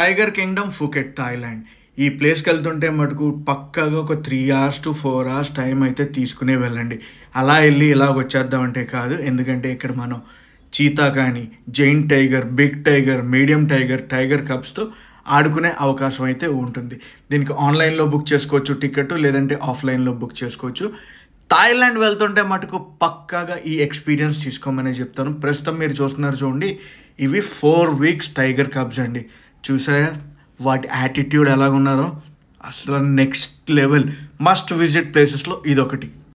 tiger Kingdom Phuket Thailand ఈ ప్లేస్కి వెళ్తుంటే మటుకు పక్కగా ఒక three hours to four hours time అయితే తీసుకునే వెళ్ళండి అలా వెళ్ళి ఇలా అంటే కాదు ఎందుకంటే ఇక్కడ మనం చీతా కానీ giant tiger big tiger medium tiger tiger కప్స్తో ఆడుకునే అవకాశం అయితే ఉంటుంది దీనికి ఆన్లైన్లో బుక్ చేసుకోవచ్చు టికెట్ లేదంటే ఆఫ్లైన్లో బుక్ చేసుకోవచ్చు థాయిలాండ్ వెళ్తుంటే మటుకు పక్కాగా ఈ ఎక్స్పీరియన్స్ తీసుకోమనే చెప్తాను ప్రస్తుతం మీరు చూస్తున్నారు చూడండి ఇవి ఫోర్ వీక్స్ టైగర్ కప్స్ అండి చూసే వాటి యాటిట్యూడ్ ఎలాగున్నారో అసలు నెక్స్ట్ లెవెల్ మస్ట్ విజిట్ ప్లేసెస్లో ఇదొకటి